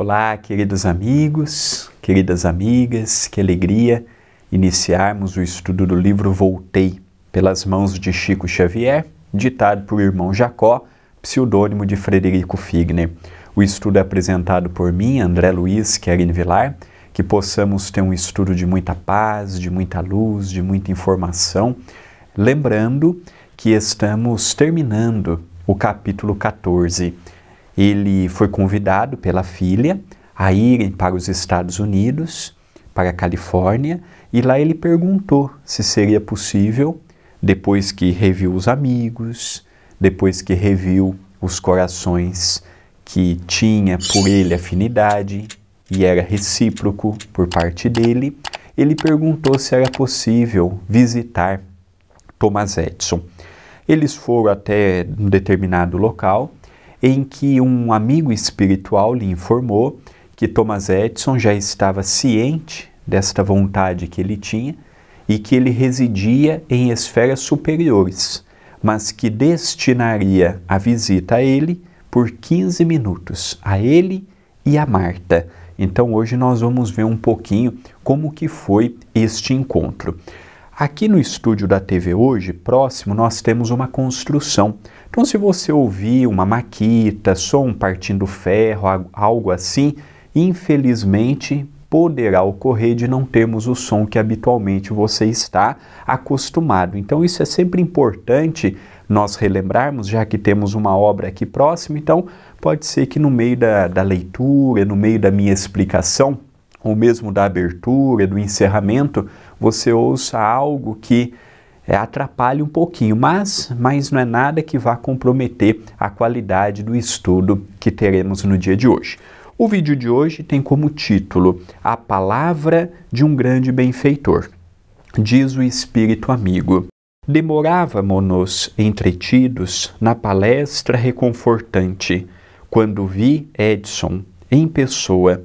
Olá, queridos amigos, queridas amigas, que alegria iniciarmos o estudo do livro Voltei, pelas mãos de Chico Xavier, ditado por irmão Jacó, pseudônimo de Frederico Figner. O estudo é apresentado por mim, André Luiz Querin Vilar, que possamos ter um estudo de muita paz, de muita luz, de muita informação, lembrando que estamos terminando o capítulo 14 ele foi convidado pela filha a irem para os Estados Unidos, para a Califórnia, e lá ele perguntou se seria possível, depois que reviu os amigos, depois que reviu os corações que tinha por ele afinidade e era recíproco por parte dele, ele perguntou se era possível visitar Thomas Edison. Eles foram até um determinado local em que um amigo espiritual lhe informou que Thomas Edison já estava ciente desta vontade que ele tinha e que ele residia em esferas superiores, mas que destinaria a visita a ele por 15 minutos, a ele e a Marta. Então hoje nós vamos ver um pouquinho como que foi este encontro. Aqui no estúdio da TV hoje, próximo, nós temos uma construção. Então, se você ouvir uma maquita, som partindo ferro, algo assim, infelizmente poderá ocorrer de não termos o som que habitualmente você está acostumado. Então, isso é sempre importante nós relembrarmos, já que temos uma obra aqui próxima. Então, pode ser que no meio da, da leitura, no meio da minha explicação, ou mesmo da abertura, do encerramento, você ouça algo que é, atrapalhe um pouquinho, mas, mas não é nada que vá comprometer a qualidade do estudo que teremos no dia de hoje. O vídeo de hoje tem como título A Palavra de um Grande Benfeitor. Diz o Espírito Amigo: Demorávamos-nos entretidos na palestra reconfortante, quando vi Edson, em pessoa,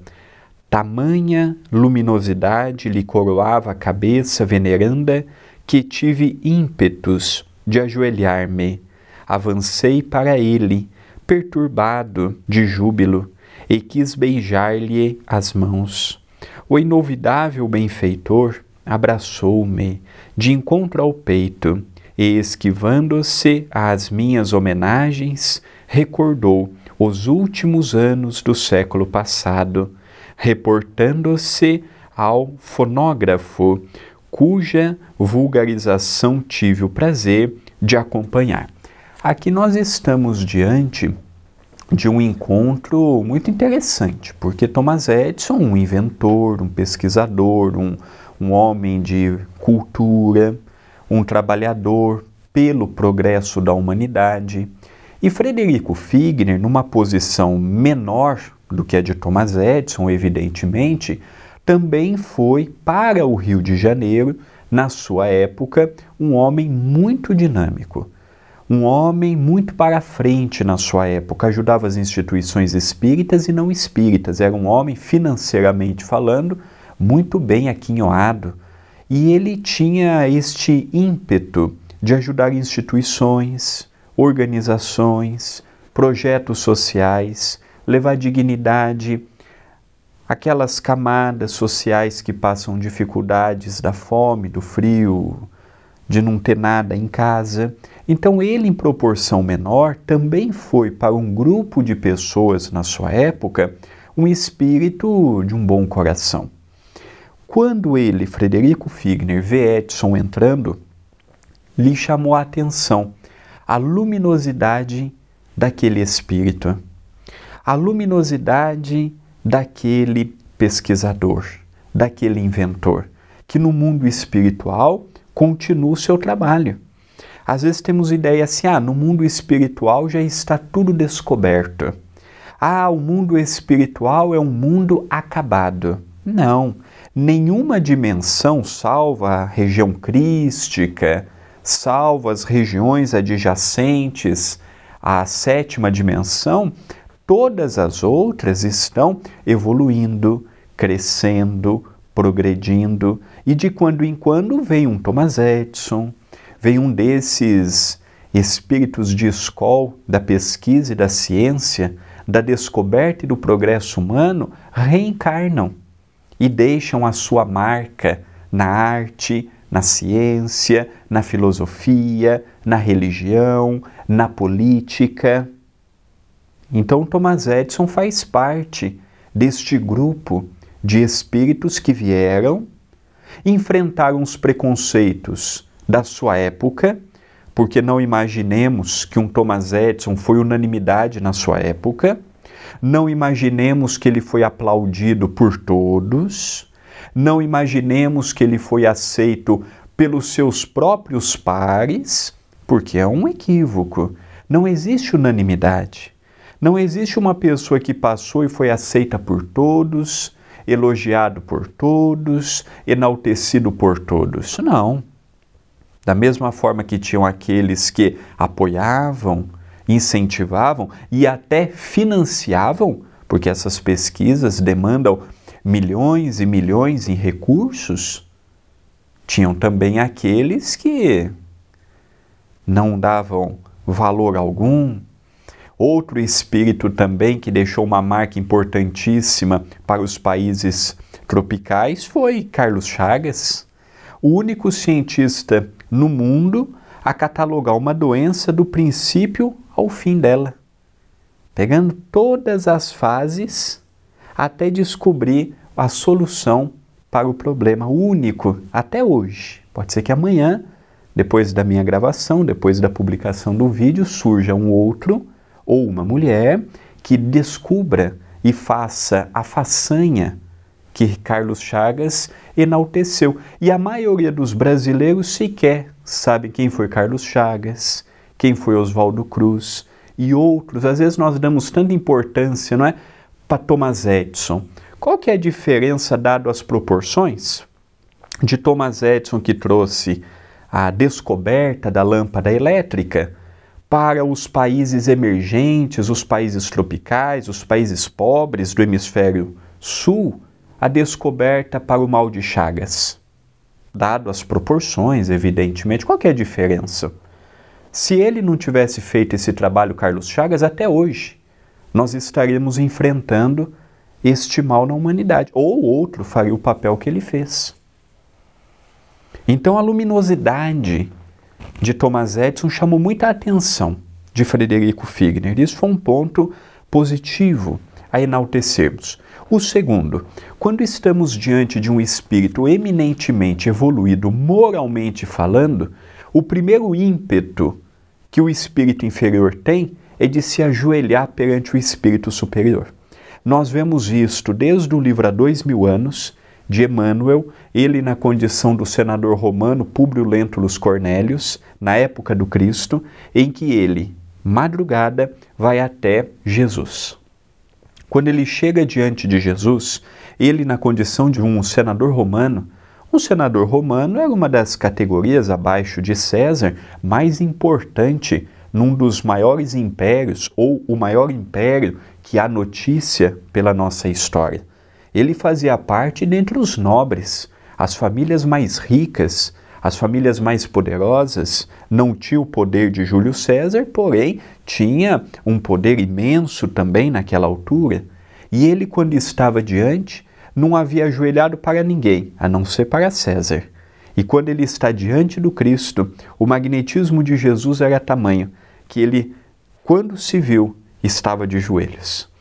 Tamanha luminosidade lhe coroava a cabeça veneranda que tive ímpetos de ajoelhar-me. Avancei para ele, perturbado de júbilo, e quis beijar-lhe as mãos. O inovidável benfeitor abraçou-me de encontro ao peito e, esquivando-se às minhas homenagens, recordou os últimos anos do século passado reportando-se ao fonógrafo, cuja vulgarização tive o prazer de acompanhar. Aqui nós estamos diante de um encontro muito interessante, porque Thomas Edison, um inventor, um pesquisador, um, um homem de cultura, um trabalhador pelo progresso da humanidade, e Frederico Figner, numa posição menor do que a é de Thomas Edison, evidentemente, também foi para o Rio de Janeiro, na sua época, um homem muito dinâmico. Um homem muito para frente na sua época, ajudava as instituições espíritas e não espíritas. Era um homem, financeiramente falando, muito bem aquinhoado. E ele tinha este ímpeto de ajudar instituições, organizações, projetos sociais, levar dignidade àquelas camadas sociais que passam dificuldades da fome, do frio, de não ter nada em casa. Então, ele, em proporção menor, também foi para um grupo de pessoas na sua época um espírito de um bom coração. Quando ele, Frederico Figner, vê Edson entrando, lhe chamou a atenção a luminosidade daquele espírito a luminosidade daquele pesquisador, daquele inventor, que no mundo espiritual continua o seu trabalho. Às vezes temos ideia assim: ah, no mundo espiritual já está tudo descoberto. Ah, o mundo espiritual é um mundo acabado. Não, nenhuma dimensão salva a região crística, salva as regiões adjacentes à sétima dimensão, todas as outras estão evoluindo, crescendo, progredindo, e de quando em quando vem um Thomas Edison, vem um desses espíritos de escol da pesquisa e da ciência, da descoberta e do progresso humano, reencarnam e deixam a sua marca na arte, na ciência, na filosofia, na religião, na política. Então, Thomas Edison faz parte deste grupo de espíritos que vieram, enfrentaram os preconceitos da sua época, porque não imaginemos que um Thomas Edison foi unanimidade na sua época, não imaginemos que ele foi aplaudido por todos, não imaginemos que ele foi aceito pelos seus próprios pares, porque é um equívoco. Não existe unanimidade. Não existe uma pessoa que passou e foi aceita por todos, elogiado por todos, enaltecido por todos. Não. Da mesma forma que tinham aqueles que apoiavam, incentivavam e até financiavam, porque essas pesquisas demandam milhões e milhões em recursos, tinham também aqueles que não davam valor algum, Outro espírito também que deixou uma marca importantíssima para os países tropicais foi Carlos Chagas, o único cientista no mundo a catalogar uma doença do princípio ao fim dela, pegando todas as fases até descobrir a solução para o problema único até hoje. Pode ser que amanhã, depois da minha gravação, depois da publicação do vídeo, surja um outro ou uma mulher que descubra e faça a façanha que Carlos Chagas enalteceu. E a maioria dos brasileiros sequer sabe quem foi Carlos Chagas, quem foi Oswaldo Cruz e outros. Às vezes nós damos tanta importância, não é, para Thomas Edison. Qual que é a diferença dado as proporções de Thomas Edison que trouxe a descoberta da lâmpada elétrica para os países emergentes, os países tropicais, os países pobres do hemisfério sul, a descoberta para o mal de Chagas. Dado as proporções, evidentemente, qual é a diferença? Se ele não tivesse feito esse trabalho, Carlos Chagas, até hoje, nós estariamos enfrentando este mal na humanidade. Ou outro faria o papel que ele fez. Então, a luminosidade de Thomas Edison chamou muita atenção de Frederico Figner. Isso foi um ponto positivo a enaltecermos. O segundo, quando estamos diante de um espírito eminentemente evoluído moralmente falando, o primeiro ímpeto que o espírito inferior tem é de se ajoelhar perante o espírito superior. Nós vemos isto desde o livro há dois mil anos, de Emmanuel, ele na condição do senador romano Públio Lentulus Cornelius, na época do Cristo, em que ele, madrugada, vai até Jesus. Quando ele chega diante de Jesus, ele na condição de um senador romano, um senador romano era é uma das categorias abaixo de César mais importante num dos maiores impérios ou o maior império que há notícia pela nossa história ele fazia parte dentre os nobres, as famílias mais ricas, as famílias mais poderosas não tinha o poder de Júlio César, porém tinha um poder imenso também naquela altura. E ele, quando estava diante, não havia ajoelhado para ninguém, a não ser para César. E quando ele está diante do Cristo, o magnetismo de Jesus era tamanho que ele, quando se viu, estava de joelhos.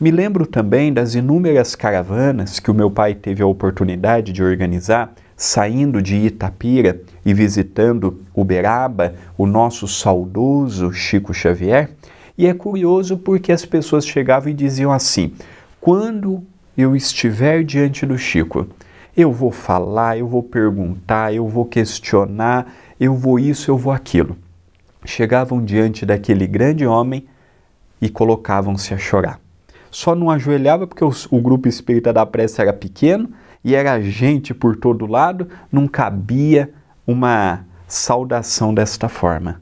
Me lembro também das inúmeras caravanas que o meu pai teve a oportunidade de organizar, saindo de Itapira e visitando Uberaba, o nosso saudoso Chico Xavier. E é curioso porque as pessoas chegavam e diziam assim: quando eu estiver diante do Chico, eu vou falar, eu vou perguntar, eu vou questionar, eu vou isso, eu vou aquilo. Chegavam diante daquele grande homem e colocavam-se a chorar só não ajoelhava porque os, o grupo espírita da prece era pequeno e era gente por todo lado, não cabia uma saudação desta forma.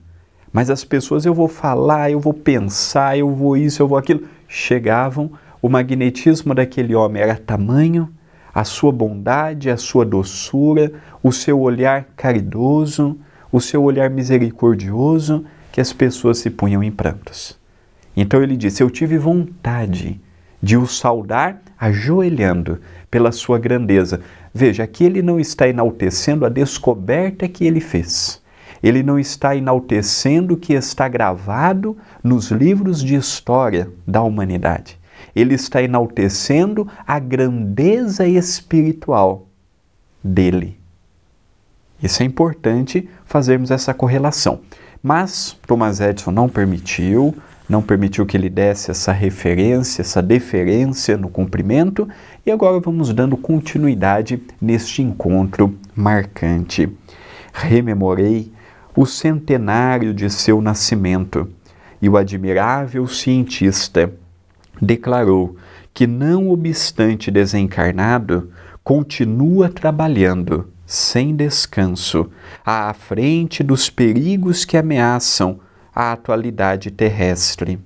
Mas as pessoas, eu vou falar, eu vou pensar, eu vou isso, eu vou aquilo. Chegavam, o magnetismo daquele homem era tamanho, a sua bondade, a sua doçura, o seu olhar caridoso, o seu olhar misericordioso, que as pessoas se punham em prantos. Então ele disse: Eu tive vontade de o saudar ajoelhando pela sua grandeza. Veja, aqui ele não está enaltecendo a descoberta que ele fez. Ele não está enaltecendo o que está gravado nos livros de história da humanidade. Ele está enaltecendo a grandeza espiritual dele. Isso é importante fazermos essa correlação. Mas Thomas Edison não permitiu, não permitiu que ele desse essa referência, essa deferência no cumprimento, e agora vamos dando continuidade neste encontro marcante. Rememorei o centenário de seu nascimento e o admirável cientista declarou que, não obstante desencarnado, continua trabalhando sem descanso à frente dos perigos que ameaçam à atualidade terrestre.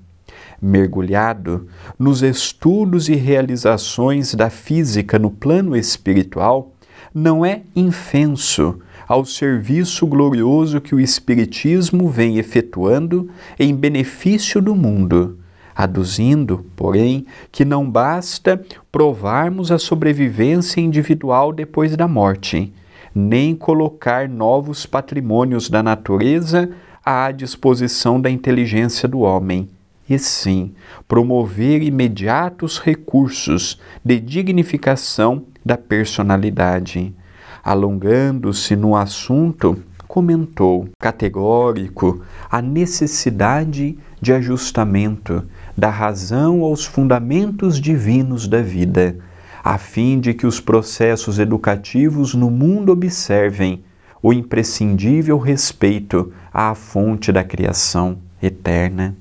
Mergulhado nos estudos e realizações da física no plano espiritual, não é infenso ao serviço glorioso que o Espiritismo vem efetuando em benefício do mundo, aduzindo, porém, que não basta provarmos a sobrevivência individual depois da morte, nem colocar novos patrimônios da natureza à disposição da inteligência do homem, e sim promover imediatos recursos de dignificação da personalidade. Alongando-se no assunto, comentou categórico a necessidade de ajustamento da razão aos fundamentos divinos da vida, a fim de que os processos educativos no mundo observem o imprescindível respeito à fonte da criação eterna.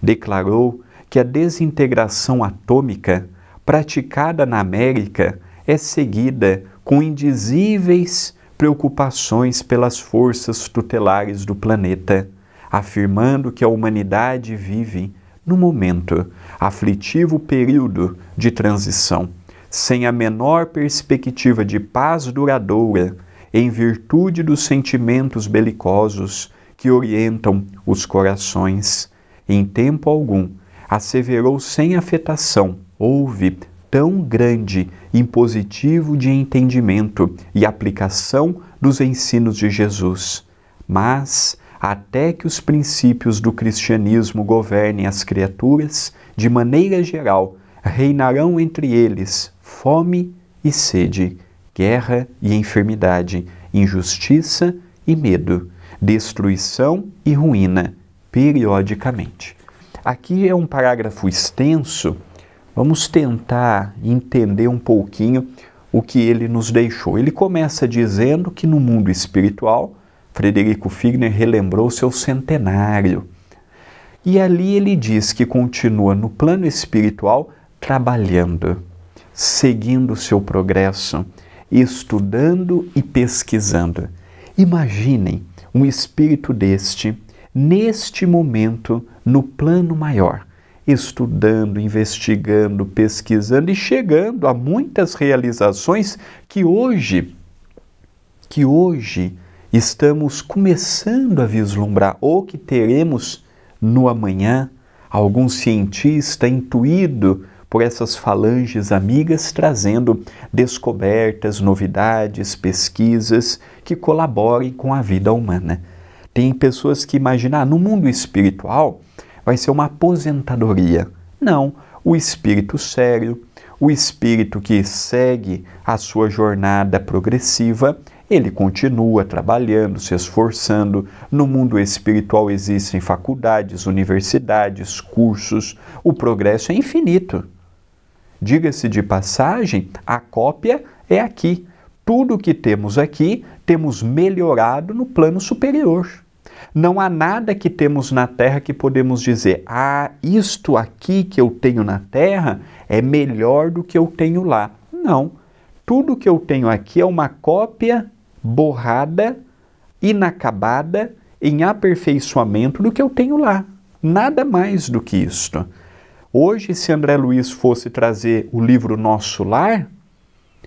Declarou que a desintegração atômica praticada na América é seguida com indizíveis preocupações pelas forças tutelares do planeta, afirmando que a humanidade vive, no momento, aflitivo período de transição, sem a menor perspectiva de paz duradoura, em virtude dos sentimentos belicosos que orientam os corações. Em tempo algum, asseverou sem afetação, houve tão grande impositivo de entendimento e aplicação dos ensinos de Jesus. Mas, até que os princípios do cristianismo governem as criaturas, de maneira geral, reinarão entre eles fome e sede, guerra e enfermidade, injustiça e medo destruição e ruína periodicamente. Aqui é um parágrafo extenso, vamos tentar entender um pouquinho o que ele nos deixou. Ele começa dizendo que no mundo espiritual, Frederico Figner relembrou seu centenário. E ali ele diz que continua no plano espiritual trabalhando, seguindo seu progresso, estudando e pesquisando. Imaginem um espírito deste, neste momento, no plano maior, estudando, investigando, pesquisando e chegando a muitas realizações que hoje, que hoje estamos começando a vislumbrar ou que teremos no amanhã, algum cientista intuído por essas falanges amigas, trazendo descobertas, novidades, pesquisas que colaborem com a vida humana. Tem pessoas que imaginam, ah, no mundo espiritual vai ser uma aposentadoria. Não, o espírito sério, o espírito que segue a sua jornada progressiva, ele continua trabalhando, se esforçando. No mundo espiritual existem faculdades, universidades, cursos. O progresso é infinito. Diga-se de passagem, a cópia é aqui. Tudo que temos aqui, temos melhorado no plano superior. Não há nada que temos na terra que podemos dizer, ah, isto aqui que eu tenho na terra é melhor do que eu tenho lá. Não. Tudo que eu tenho aqui é uma cópia borrada, inacabada, em aperfeiçoamento do que eu tenho lá. Nada mais do que isto. Hoje, se André Luiz fosse trazer o livro Nosso Lar,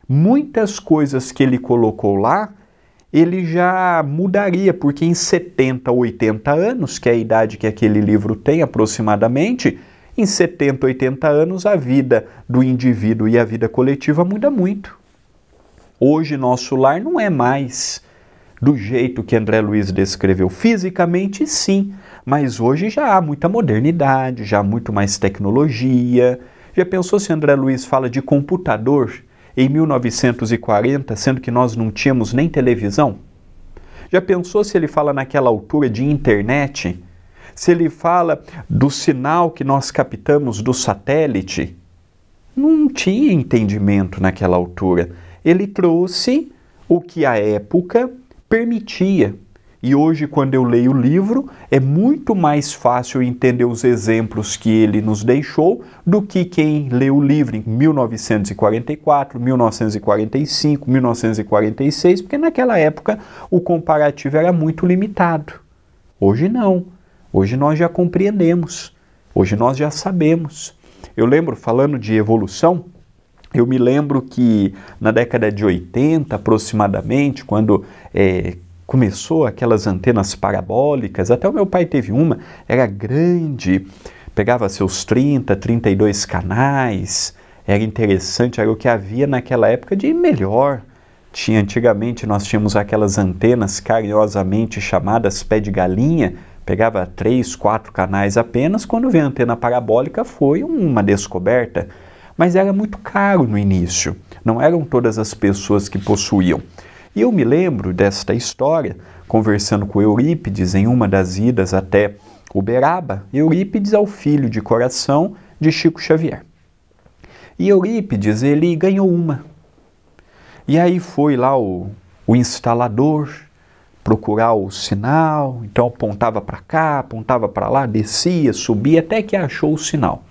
muitas coisas que ele colocou lá, ele já mudaria, porque em 70, 80 anos, que é a idade que aquele livro tem aproximadamente, em 70, 80 anos a vida do indivíduo e a vida coletiva muda muito. Hoje nosso lar não é mais do jeito que André Luiz descreveu fisicamente, sim, mas hoje já há muita modernidade, já há muito mais tecnologia. Já pensou se André Luiz fala de computador em 1940, sendo que nós não tínhamos nem televisão? Já pensou se ele fala naquela altura de internet? Se ele fala do sinal que nós captamos do satélite? Não tinha entendimento naquela altura. Ele trouxe o que a época permitia. E hoje, quando eu leio o livro, é muito mais fácil entender os exemplos que ele nos deixou do que quem leu o livro em 1944, 1945, 1946, porque naquela época o comparativo era muito limitado. Hoje não. Hoje nós já compreendemos. Hoje nós já sabemos. Eu lembro, falando de evolução, eu me lembro que na década de 80, aproximadamente, quando é, começou aquelas antenas parabólicas, até o meu pai teve uma, era grande, pegava seus 30, 32 canais, era interessante, era o que havia naquela época de melhor. Tinha antigamente nós tínhamos aquelas antenas carinhosamente chamadas pé de galinha, pegava três, quatro canais apenas, quando veio a antena parabólica foi uma descoberta, mas era muito caro no início. Não eram todas as pessoas que possuíam. E eu me lembro desta história, conversando com Eurípides em uma das idas até Uberaba. Eurípides é o filho de coração de Chico Xavier. E Eurípides, ele ganhou uma. E aí foi lá o, o instalador procurar o sinal, então apontava para cá, apontava para lá, descia, subia, até que achou o sinal.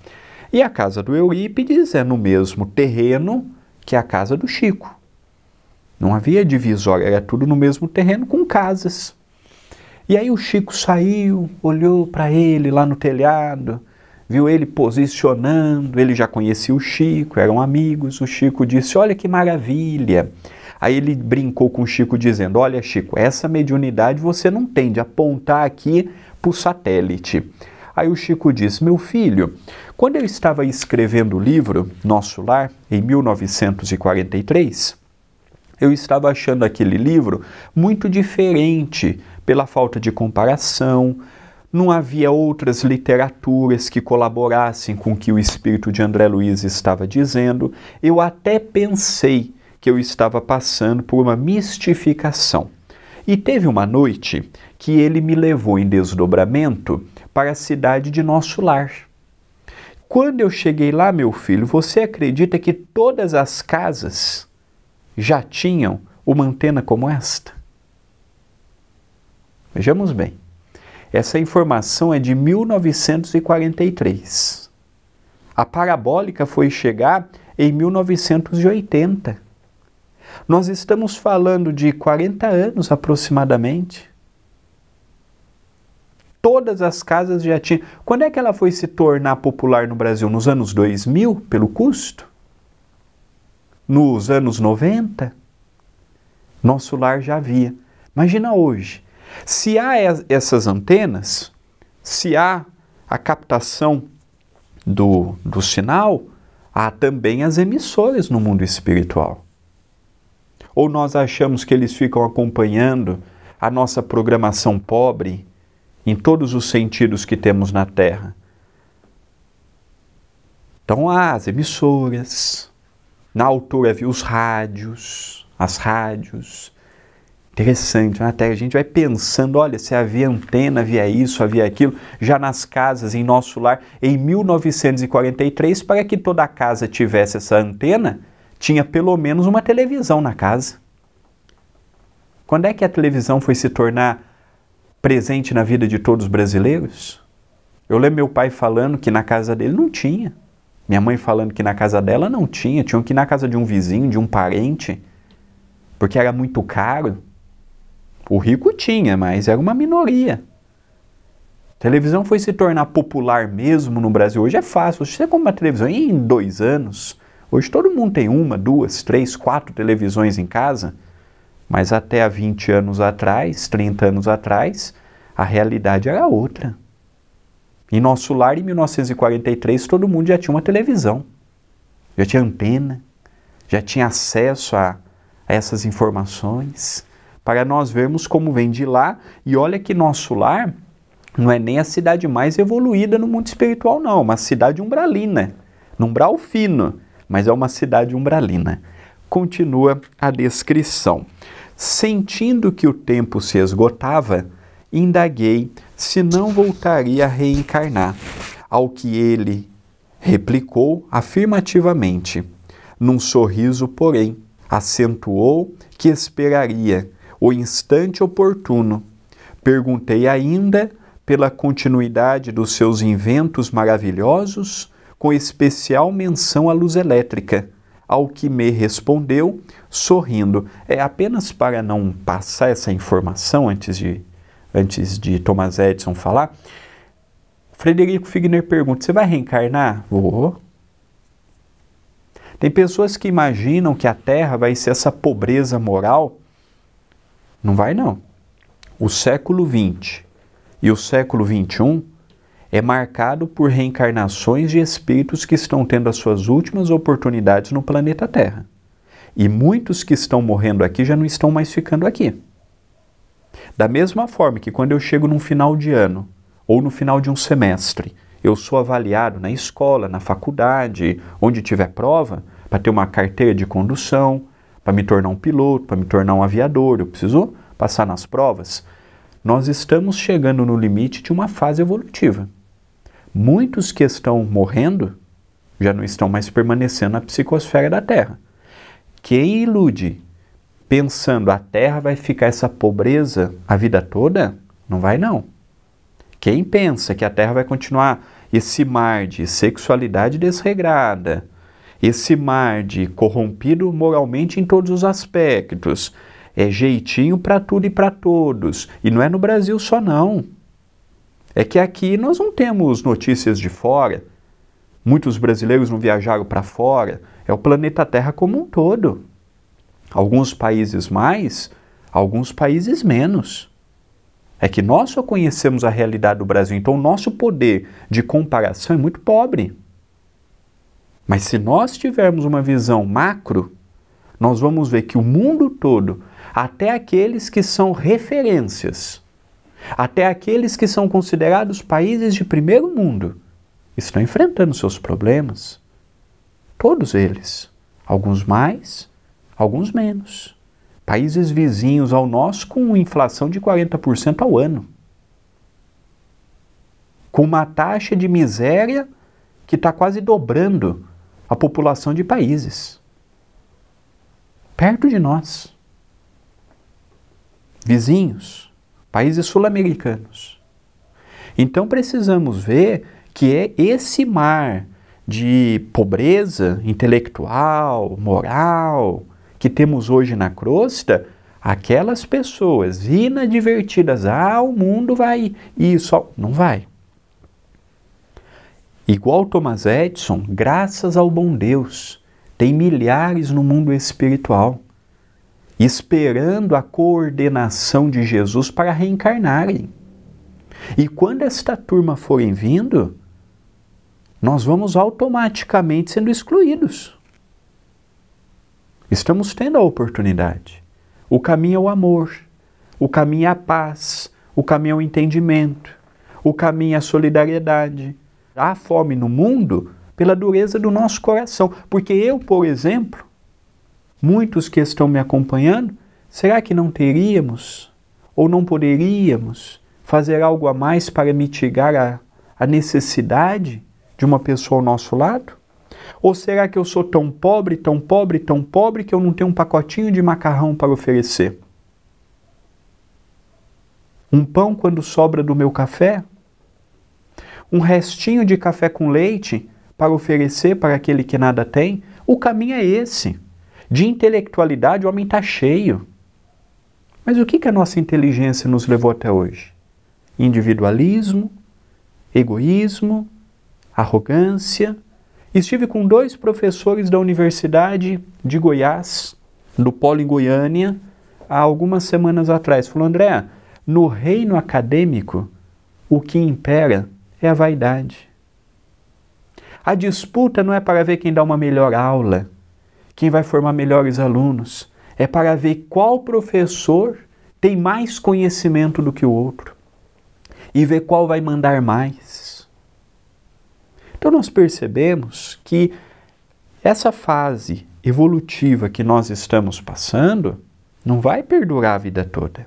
E a casa do Eurípides é no mesmo terreno que a casa do Chico. Não havia divisória, era tudo no mesmo terreno com casas. E aí o Chico saiu, olhou para ele lá no telhado, viu ele posicionando, ele já conhecia o Chico, eram amigos. O Chico disse: Olha que maravilha. Aí ele brincou com o Chico dizendo: Olha, Chico, essa mediunidade você não tem de apontar aqui para o satélite. Aí o Chico disse: Meu filho, quando eu estava escrevendo o livro Nosso Lar, em 1943, eu estava achando aquele livro muito diferente pela falta de comparação, não havia outras literaturas que colaborassem com o que o espírito de André Luiz estava dizendo. Eu até pensei que eu estava passando por uma mistificação. E teve uma noite que ele me levou em desdobramento para a cidade de nosso lar. Quando eu cheguei lá, meu filho, você acredita que todas as casas já tinham uma antena como esta? Vejamos bem. Essa informação é de 1943. A parabólica foi chegar em 1980. Nós estamos falando de 40 anos aproximadamente. Todas as casas já tinham. Quando é que ela foi se tornar popular no Brasil? Nos anos 2000, pelo custo? nos anos 90, nosso lar já havia. Imagina hoje. Se há essas antenas, se há a captação do, do sinal, há também as emissoras no mundo espiritual. Ou nós achamos que eles ficam acompanhando a nossa programação pobre em todos os sentidos que temos na Terra? Então há as emissoras, na altura havia os rádios, as rádios. Interessante, né? Até a gente vai pensando, olha, se havia antena, havia isso, havia aquilo, já nas casas, em nosso lar, em 1943, para que toda a casa tivesse essa antena, tinha pelo menos uma televisão na casa. Quando é que a televisão foi se tornar presente na vida de todos os brasileiros? Eu lembro meu pai falando que na casa dele não tinha. Minha mãe falando que na casa dela não tinha, tinham que ir na casa de um vizinho, de um parente, porque era muito caro. O rico tinha, mas era uma minoria. televisão foi se tornar popular mesmo no Brasil. Hoje é fácil. Você compra uma televisão em dois anos. Hoje todo mundo tem uma, duas, três, quatro televisões em casa. Mas até há 20 anos atrás, 30 anos atrás, a realidade era outra. Em nosso lar, em 1943, todo mundo já tinha uma televisão, já tinha antena, já tinha acesso a, a essas informações, para nós vermos como vem de lá. E olha que nosso lar não é nem a cidade mais evoluída no mundo espiritual, não, é uma cidade umbralina, num umbral fino, mas é uma cidade umbralina. Continua a descrição. Sentindo que o tempo se esgotava, indaguei se não voltaria a reencarnar, ao que ele replicou afirmativamente. Num sorriso, porém, acentuou que esperaria o instante oportuno. Perguntei ainda pela continuidade dos seus inventos maravilhosos, com especial menção à luz elétrica, ao que me respondeu, sorrindo. É apenas para não passar essa informação antes de antes de Thomas Edison falar. Frederico Figner pergunta: Você vai reencarnar? Vou. Tem pessoas que imaginam que a Terra vai ser essa pobreza moral. Não vai, não. O século XX e o século XXI é marcado por reencarnações de espíritos que estão tendo as suas últimas oportunidades no planeta Terra. E muitos que estão morrendo aqui já não estão mais ficando aqui. Da mesma forma que quando eu chego num final de ano ou no final de um semestre, eu sou avaliado na escola, na faculdade, onde tiver prova, para ter uma carteira de condução, para me tornar um piloto, para me tornar um aviador, eu preciso passar nas provas. Nós estamos chegando no limite de uma fase evolutiva. Muitos que estão morrendo já não estão mais permanecendo na psicosfera da Terra. Quem ilude pensando a terra vai ficar essa pobreza a vida toda? Não vai não. Quem pensa que a terra vai continuar esse mar de sexualidade desregrada, esse mar de corrompido moralmente em todos os aspectos, é jeitinho para tudo e para todos, e não é no Brasil só não. É que aqui nós não temos notícias de fora. Muitos brasileiros não viajaram para fora. É o planeta Terra como um todo. Alguns países mais, alguns países menos. É que nós só conhecemos a realidade do Brasil, então o nosso poder de comparação é muito pobre. Mas se nós tivermos uma visão macro, nós vamos ver que o mundo todo, até aqueles que são referências, até aqueles que são considerados países de primeiro mundo, estão enfrentando seus problemas. Todos eles. Alguns mais, alguns menos. Países vizinhos ao nosso com inflação de 40% ao ano. Com uma taxa de miséria que está quase dobrando a população de países. Perto de nós. Vizinhos, países sul-americanos. Então precisamos ver que é esse mar de pobreza intelectual, moral, que temos hoje na crosta, aquelas pessoas inadvertidas, ah, o mundo vai e isso, não vai. Igual Thomas Edison, graças ao bom Deus, tem milhares no mundo espiritual, esperando a coordenação de Jesus para reencarnarem. E quando esta turma forem vindo, nós vamos automaticamente sendo excluídos. Estamos tendo a oportunidade. O caminho é o amor, o caminho é a paz, o caminho é o entendimento, o caminho é a solidariedade. Há fome no mundo pela dureza do nosso coração, porque eu, por exemplo, muitos que estão me acompanhando, será que não teríamos ou não poderíamos fazer algo a mais para mitigar a, a necessidade de uma pessoa ao nosso lado? Ou será que eu sou tão pobre, tão pobre, tão pobre que eu não tenho um pacotinho de macarrão para oferecer? Um pão quando sobra do meu café? Um restinho de café com leite para oferecer para aquele que nada tem? O caminho é esse. De intelectualidade, o homem está cheio. Mas o que, que a nossa inteligência nos levou até hoje? Individualismo, egoísmo, arrogância. Estive com dois professores da Universidade de Goiás, do Polo em Goiânia, há algumas semanas atrás. Falou, André, no reino acadêmico, o que impera é a vaidade. A disputa não é para ver quem dá uma melhor aula, quem vai formar melhores alunos. É para ver qual professor tem mais conhecimento do que o outro e ver qual vai mandar mais. Então nós percebemos que essa fase evolutiva que nós estamos passando não vai perdurar a vida toda.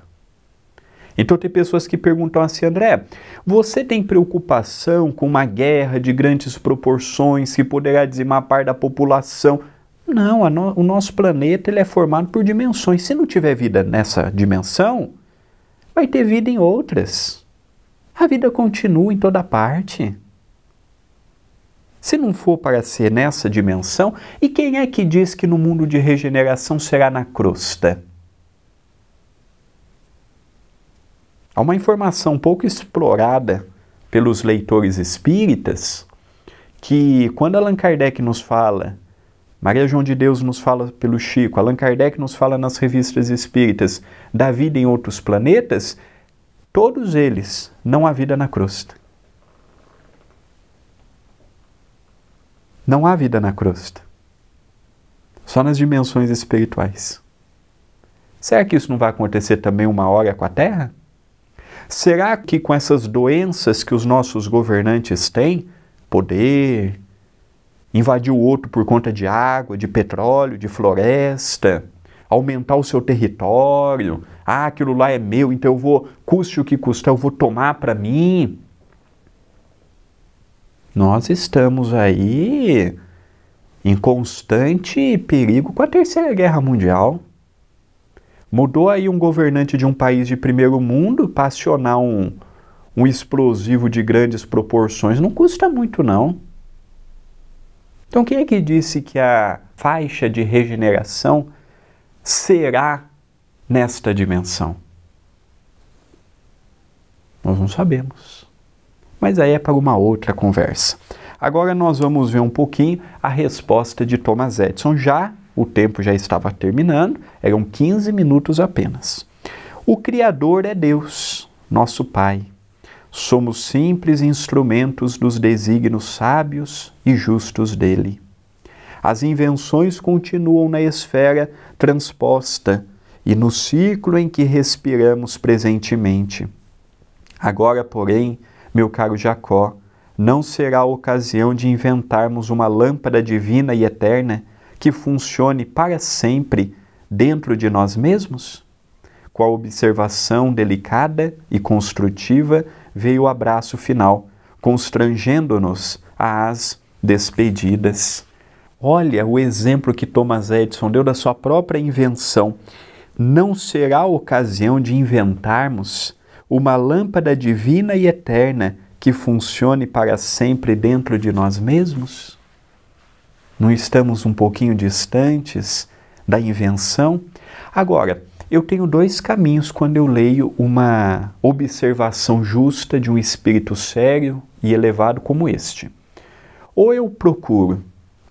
Então tem pessoas que perguntam assim, André, você tem preocupação com uma guerra de grandes proporções que poderá dizimar parte da população? Não, no, o nosso planeta ele é formado por dimensões. Se não tiver vida nessa dimensão, vai ter vida em outras. A vida continua em toda parte. Se não for para ser nessa dimensão, e quem é que diz que no mundo de regeneração será na crosta? Há uma informação pouco explorada pelos leitores espíritas que quando Allan Kardec nos fala, Maria João de Deus nos fala pelo Chico, Allan Kardec nos fala nas revistas espíritas da vida em outros planetas, todos eles não há vida na crosta. Não há vida na crosta. Só nas dimensões espirituais. Será que isso não vai acontecer também uma hora com a Terra? Será que com essas doenças que os nossos governantes têm, poder, invadir o outro por conta de água, de petróleo, de floresta, aumentar o seu território, ah, aquilo lá é meu, então eu vou, custe o que custar, eu vou tomar para mim nós estamos aí em constante perigo com a Terceira Guerra Mundial. Mudou aí um governante de um país de primeiro mundo para acionar um, um explosivo de grandes proporções, não custa muito não. Então quem é que disse que a faixa de regeneração será nesta dimensão? Nós não sabemos mas aí é para uma outra conversa. Agora nós vamos ver um pouquinho a resposta de Thomas Edison. Já o tempo já estava terminando, eram 15 minutos apenas. O Criador é Deus, nosso Pai. Somos simples instrumentos dos desígnios sábios e justos dele. As invenções continuam na esfera transposta e no ciclo em que respiramos presentemente. Agora, porém, meu caro Jacó, não será a ocasião de inventarmos uma lâmpada divina e eterna que funcione para sempre dentro de nós mesmos? Com a observação delicada e construtiva veio o abraço final, constrangendo-nos às despedidas. Olha o exemplo que Thomas Edison deu da sua própria invenção. Não será a ocasião de inventarmos uma lâmpada divina e eterna que funcione para sempre dentro de nós mesmos? Não estamos um pouquinho distantes da invenção? Agora, eu tenho dois caminhos quando eu leio uma observação justa de um espírito sério e elevado como este. Ou eu procuro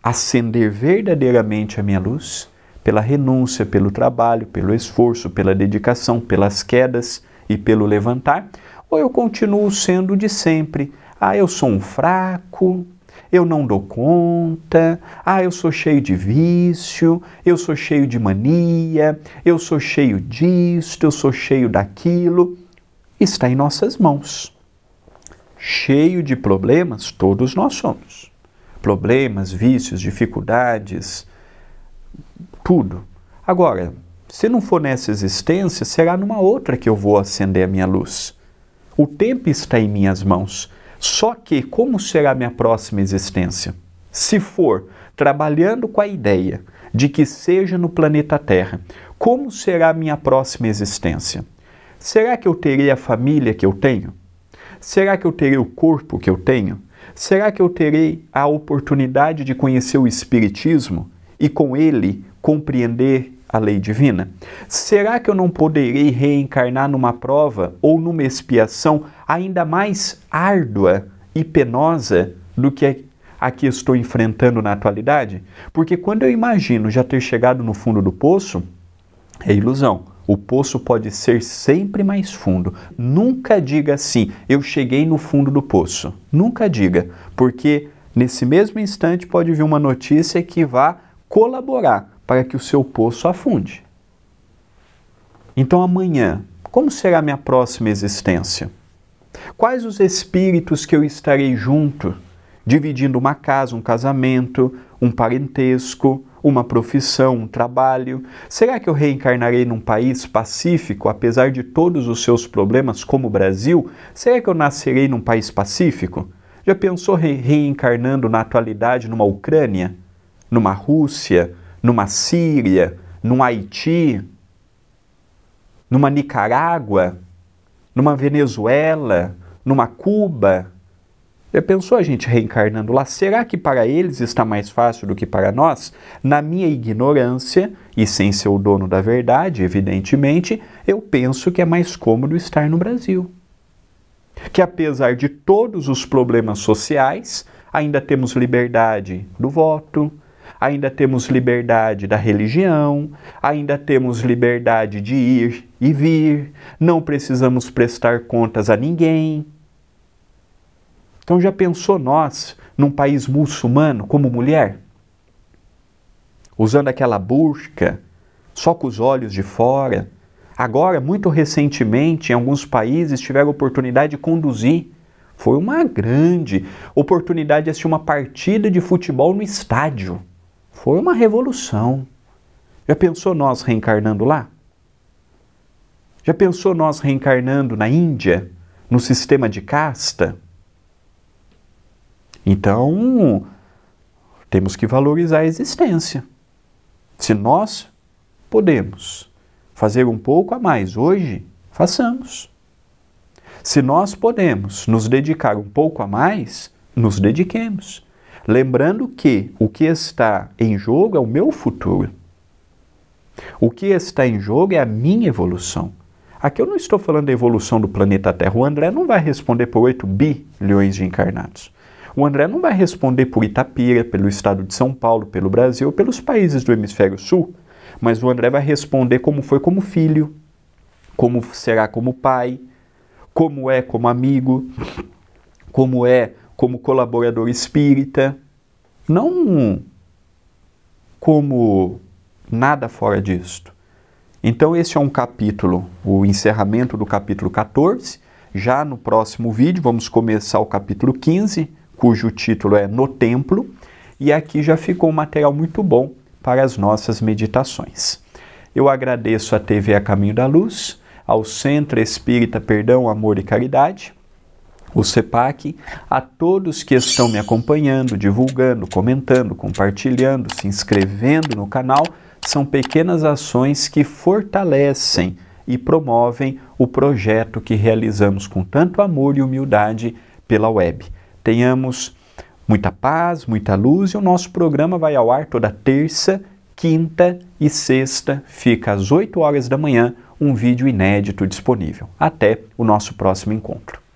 acender verdadeiramente a minha luz pela renúncia, pelo trabalho, pelo esforço, pela dedicação, pelas quedas, e pelo levantar, ou eu continuo sendo de sempre. Ah, eu sou um fraco, eu não dou conta, ah, eu sou cheio de vício, eu sou cheio de mania, eu sou cheio disto, eu sou cheio daquilo. Está em nossas mãos. Cheio de problemas, todos nós somos. Problemas, vícios, dificuldades, tudo. Agora, se não for nessa existência, será numa outra que eu vou acender a minha luz. O tempo está em minhas mãos. Só que como será minha próxima existência? Se for trabalhando com a ideia de que seja no planeta Terra, como será minha próxima existência? Será que eu terei a família que eu tenho? Será que eu terei o corpo que eu tenho? Será que eu terei a oportunidade de conhecer o Espiritismo e com ele compreender a lei divina? Será que eu não poderei reencarnar numa prova ou numa expiação ainda mais árdua e penosa do que a que estou enfrentando na atualidade? Porque quando eu imagino já ter chegado no fundo do poço, é ilusão. O poço pode ser sempre mais fundo. Nunca diga assim, eu cheguei no fundo do poço. Nunca diga, porque nesse mesmo instante pode vir uma notícia que vá colaborar para que o seu poço afunde. Então amanhã, como será minha próxima existência? Quais os espíritos que eu estarei junto, dividindo uma casa, um casamento, um parentesco, uma profissão, um trabalho? Será que eu reencarnarei num país pacífico, apesar de todos os seus problemas, como o Brasil? Será que eu nascerei num país pacífico? Já pensou re reencarnando na atualidade numa Ucrânia, numa Rússia, numa Síria, num Haiti, numa Nicarágua, numa Venezuela, numa Cuba. Já pensou a gente reencarnando lá? Será que para eles está mais fácil do que para nós? Na minha ignorância, e sem ser o dono da verdade, evidentemente, eu penso que é mais cômodo estar no Brasil. Que apesar de todos os problemas sociais, ainda temos liberdade do voto, ainda temos liberdade da religião, ainda temos liberdade de ir e vir, não precisamos prestar contas a ninguém. Então já pensou nós num país muçulmano como mulher? Usando aquela burca, só com os olhos de fora. Agora, muito recentemente, em alguns países tiveram oportunidade de conduzir foi uma grande oportunidade de assistir uma partida de futebol no estádio. Foi uma revolução. Já pensou nós reencarnando lá? Já pensou nós reencarnando na Índia, no sistema de casta? Então, temos que valorizar a existência. Se nós podemos fazer um pouco a mais hoje, façamos. Se nós podemos nos dedicar um pouco a mais, nos dediquemos. Lembrando que o que está em jogo é o meu futuro. O que está em jogo é a minha evolução. Aqui eu não estou falando da evolução do planeta Terra. O André não vai responder por 8 bilhões de encarnados. O André não vai responder por Itapira, pelo estado de São Paulo, pelo Brasil, pelos países do hemisfério sul. Mas o André vai responder como foi como filho, como será como pai, como é como amigo, como é como colaborador espírita, não como nada fora disto. Então, esse é um capítulo, o encerramento do capítulo 14. Já no próximo vídeo, vamos começar o capítulo 15, cujo título é No Templo. E aqui já ficou um material muito bom para as nossas meditações. Eu agradeço à TV A Caminho da Luz, ao Centro Espírita Perdão, Amor e Caridade o CEPAC, a todos que estão me acompanhando, divulgando, comentando, compartilhando, se inscrevendo no canal, são pequenas ações que fortalecem e promovem o projeto que realizamos com tanto amor e humildade pela web. Tenhamos muita paz, muita luz e o nosso programa vai ao ar toda terça, quinta e sexta, fica às 8 horas da manhã, um vídeo inédito disponível. Até o nosso próximo encontro.